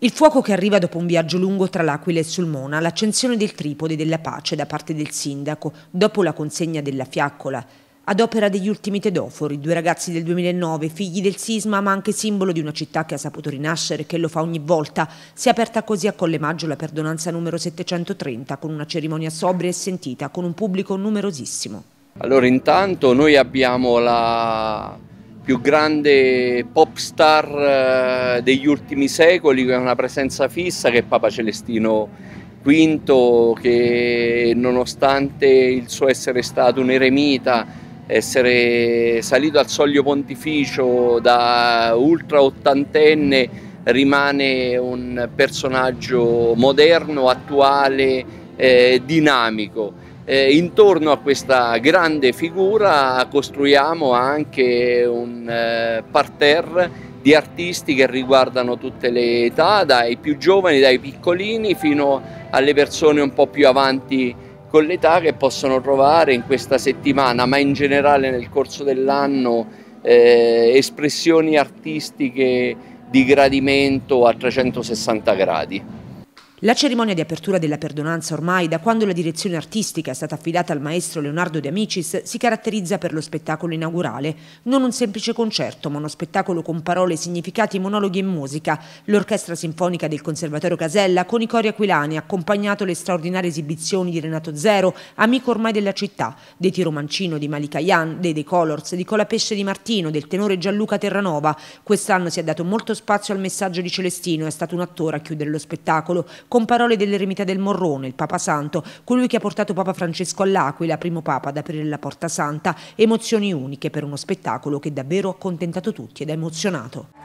Il fuoco che arriva dopo un viaggio lungo tra l'Aquila e Sulmona, l'accensione del tripode della pace da parte del sindaco, dopo la consegna della fiaccola, ad opera degli ultimi tedofori, due ragazzi del 2009, figli del sisma ma anche simbolo di una città che ha saputo rinascere e che lo fa ogni volta, si è aperta così a Colle Maggio la perdonanza numero 730 con una cerimonia sobria e sentita, con un pubblico numerosissimo. Allora intanto noi abbiamo la più grande pop star eh, degli ultimi secoli, che con una presenza fissa, che è Papa Celestino V, che nonostante il suo essere stato un eremita, essere salito al soglio pontificio da ultra ottantenne, rimane un personaggio moderno, attuale, eh, dinamico. Eh, intorno a questa grande figura costruiamo anche un eh, parterre di artisti che riguardano tutte le età, dai più giovani, dai piccolini fino alle persone un po' più avanti con l'età che possono trovare in questa settimana, ma in generale nel corso dell'anno, eh, espressioni artistiche di gradimento a 360 gradi. La cerimonia di apertura della perdonanza ormai, da quando la direzione artistica è stata affidata al maestro Leonardo De Amicis, si caratterizza per lo spettacolo inaugurale. Non un semplice concerto, ma uno spettacolo con parole, significati, monologhi e musica. L'Orchestra Sinfonica del Conservatorio Casella, con i cori aquilani, ha accompagnato le straordinarie esibizioni di Renato Zero, amico ormai della città, dei Tiro Mancino, di Malicayan, dei The Colors, di Colapesce di Martino, del tenore Gianluca Terranova. Quest'anno si è dato molto spazio al messaggio di Celestino, è stato un attore a chiudere lo spettacolo con parole dell'eremita del Morrone, il Papa Santo, colui che ha portato Papa Francesco all'Aquila, primo Papa ad aprire la porta santa, emozioni uniche per uno spettacolo che davvero ha contentato tutti ed ha emozionato.